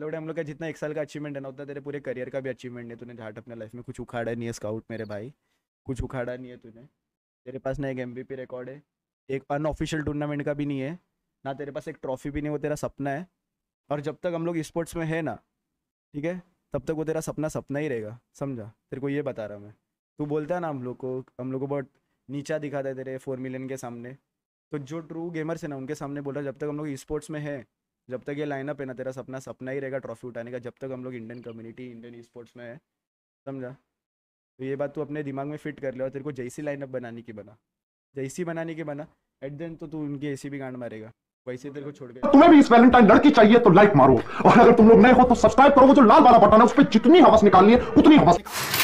लोड़े मतलब हम लोग का जितना एक साल का अचीवमेंट है ना उतना तेरे पूरे करियर का भी अचीवमेंट है तूने झाट अपने लाइफ में कुछ उखाड़ा नहीं है स्काउट मेरे भाई कुछ उखाड़ा नहीं है तूने तेरे पास ना एक एम रिकॉर्ड है एक अनऑफिशियल टूर्नामेंट का भी नहीं है ना तेरे पास एक ट्रॉफी भी नहीं वो तेरा सपना है और जब तक हम लोग स्पोर्ट्स में है ना ठीक है तब तक वो तेरा सपना सपना ही रहेगा समझा तेरे को ये बता रहा मैं तू बोलता है ना हम लोग को हम लोग को बहुत नीचा दिखाता है तेरे फोर मिलियन के सामने तो जो ट्रू गेमर्स है ना उनके सामने बोल रहा है जब तक हम लोग स्पोर्ट्स में है जब तक ये लाइनअप है ना तेरा सपना सपना ही रहेगा ट्रॉफी उठाने का जब तक हम लोग इंडियन कम्युनिटी इंडियन स्पोर्ट्स में है समझा तो ये बात तू अपने दिमाग में फिट कर ले और तेरे को जैसी लाइनअप बनाने की बना जैसी बनाने की बना एट देन तो तू उनकी ऐसी भी गांड मारेगा वैसे तेरे को छोड़ गया तुम्हें भी इस वैलेंटाइन लड़की चाहिए तो लाइक मारो और अगर तुम लोग नए हो तो सब्सक्राइब करो जो लाल वाला बटन है उस पर जितनी हवस निकालनी है उतनी हवस निकाल